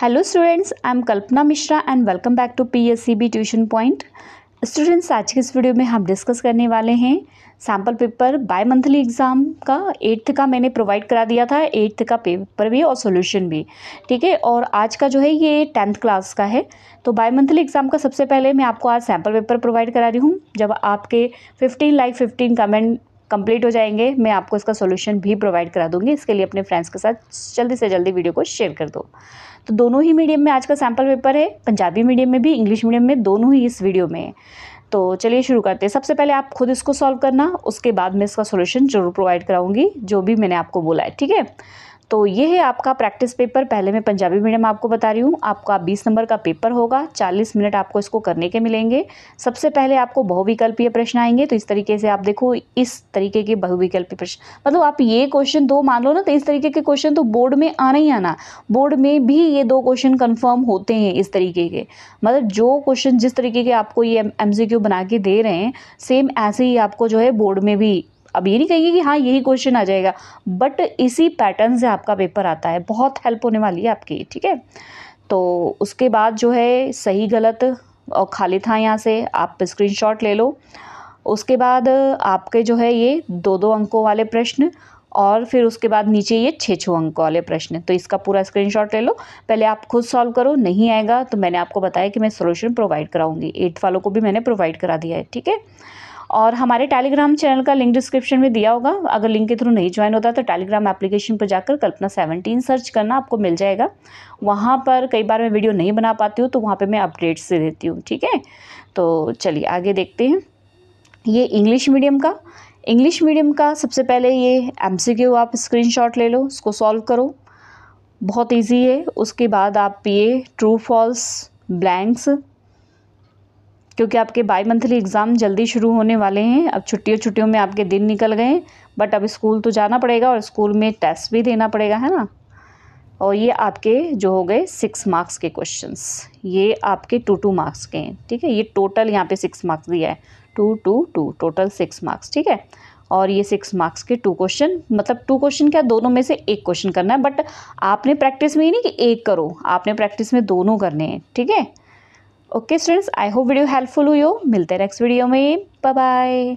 Hello students I am Kalpana Mishra and welcome back to PSCB tuition point students आज के इस video में हम डिस्कस करने वाले हैं sample paper bimonthly exam का एट्थ का मैंने प्रोवाइड करा दिया था एट्थ का पेपर भी और सॉल्यूशन भी ठीक है और आज का जो है ये टेंथ क्लास का है तो बाय मंथली एग्ज़ाम का सबसे पहले मैं आपको आज सैम्पल पेपर प्रोवाइड करा रही हूँ जब आपके fifteen like fifteen comment complete हो जाएंगे मैं आपको इसका सोल्यूशन भी प्रोवाइड करा दूंगी इसके लिए अपने फ्रेंड्स के साथ जल्दी से जल्दी वीडियो को शेयर कर दो तो दोनों ही मीडियम में आज का सैम्पल पेपर है पंजाबी मीडियम में भी इंग्लिश मीडियम में दोनों ही इस वीडियो में तो चलिए शुरू करते हैं सबसे पहले आप खुद इसको सॉल्व करना उसके बाद मैं इसका सोल्यूशन जरूर प्रोवाइड कराऊंगी जो भी मैंने आपको बोला है ठीक है तो ये है आपका प्रैक्टिस पेपर पहले मैं पंजाबी मीडियम आपको बता रही हूँ आपका 20 नंबर का पेपर होगा 40 मिनट आपको इसको करने के मिलेंगे सबसे पहले आपको बहुविकल्पीय प्रश्न आएंगे तो इस तरीके से आप देखो इस तरीके के बहुविकल्पीय प्रश्न मतलब आप ये क्वेश्चन दो मान लो ना तो इस तरीके के क्वेश्चन तो बोर्ड में आना ही आना बोर्ड में भी ये दो क्वेश्चन कन्फर्म होते हैं इस तरीके के मतलब जो क्वेश्चन जिस तरीके के आपको ये एम बना के दे रहे हैं सेम ऐसे ही आपको जो है बोर्ड में भी अब ये नहीं कहिए कि हाँ यही क्वेश्चन आ जाएगा बट इसी पैटर्न से आपका पेपर आता है बहुत हेल्प होने वाली है आपकी ठीक है तो उसके बाद जो है सही गलत और खाली था यहाँ से आप स्क्रीनशॉट ले लो उसके बाद आपके जो है ये दो दो अंकों वाले प्रश्न और फिर उसके बाद नीचे ये छः छः अंकों वाले प्रश्न तो इसका पूरा स्क्रीनशॉट ले लो पहले आप खुद सॉल्व करो नहीं आएगा तो मैंने आपको बताया कि मैं सोल्यूशन प्रोवाइड कराऊंगी एट वालों को भी मैंने प्रोवाइड करा दिया है ठीक है और हमारे टेलीग्राम चैनल का लिंक डिस्क्रिप्शन में दिया होगा अगर लिंक के थ्रू नहीं ज्वाइन होता तो टेलीग्राम एप्लीकेशन पर जाकर कल्पना सेवनटीन सर्च करना आपको मिल जाएगा वहाँ पर कई बार मैं वीडियो नहीं बना पाती हूँ तो वहाँ पर मैं अपडेट्स दे देती हूँ ठीक है तो चलिए आगे देखते हैं ये इंग्लिश मीडियम का इंग्लिश मीडियम का सबसे पहले ये एम आप स्क्रीनशॉट ले लो उसको सॉल्व करो बहुत इजी है उसके बाद आप ये ट्रू फॉल्स ब्लैंक्स क्योंकि आपके बाई मंथली एग्ज़ाम जल्दी शुरू होने वाले हैं अब छुट्टियों छुट्टियों में आपके दिन निकल गए बट अब स्कूल तो जाना पड़ेगा और स्कूल में टेस्ट भी देना पड़ेगा है ना और ये आपके जो हो गए सिक्स मार्क्स के क्वेश्चंस ये आपके टू टू मार्क्स के हैं ठीक है ये टोटल यहाँ पे सिक्स मार्क्स दिया है two two two total six marks ठीक है और ये सिक्स मार्क्स के टू क्वेश्चन मतलब टू क्वेश्चन क्या दोनों में से एक क्वेश्चन करना है बट आपने प्रैक्टिस में ही नहीं कि एक करो आपने प्रैक्टिस में दोनों करने हैं ठीक है थीके? Okay students I hope video helpful हुई हो मिलते हैं नेक्स्ट वीडियो में बाय बाय